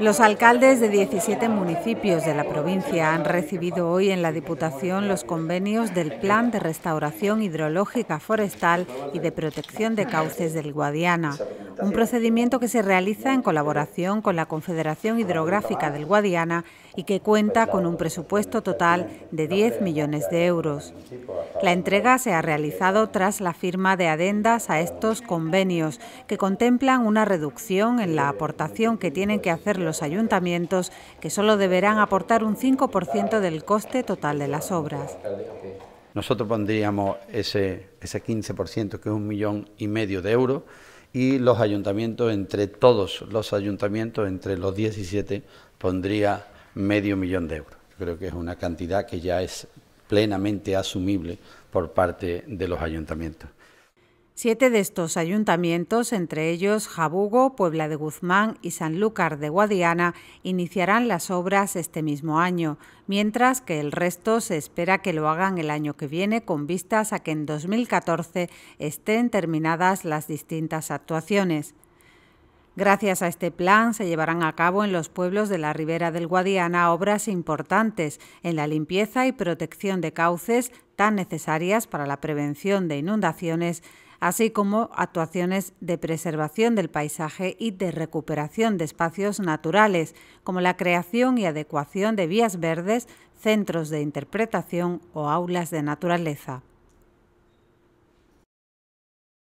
Los alcaldes de 17 municipios de la provincia han recibido hoy en la Diputación los convenios del Plan de Restauración Hidrológica Forestal y de Protección de Cauces del Guadiana. Un procedimiento que se realiza en colaboración con la Confederación Hidrográfica del Guadiana y que cuenta con un presupuesto total de 10 millones de euros. La entrega se ha realizado tras la firma de adendas a estos convenios, que contemplan una reducción en la aportación que tienen que hacer los ayuntamientos, que solo deberán aportar un 5% del coste total de las obras. Nosotros pondríamos ese, ese 15%, que es un millón y medio de euros, y los ayuntamientos, entre todos los ayuntamientos, entre los 17, pondría medio millón de euros. Creo que es una cantidad que ya es plenamente asumible por parte de los ayuntamientos. Siete de estos ayuntamientos, entre ellos Jabugo, Puebla de Guzmán y Sanlúcar de Guadiana, iniciarán las obras este mismo año, mientras que el resto se espera que lo hagan el año que viene con vistas a que en 2014 estén terminadas las distintas actuaciones. Gracias a este plan se llevarán a cabo en los pueblos de la Ribera del Guadiana obras importantes en la limpieza y protección de cauces tan necesarias para la prevención de inundaciones así como actuaciones de preservación del paisaje y de recuperación de espacios naturales, como la creación y adecuación de vías verdes, centros de interpretación o aulas de naturaleza.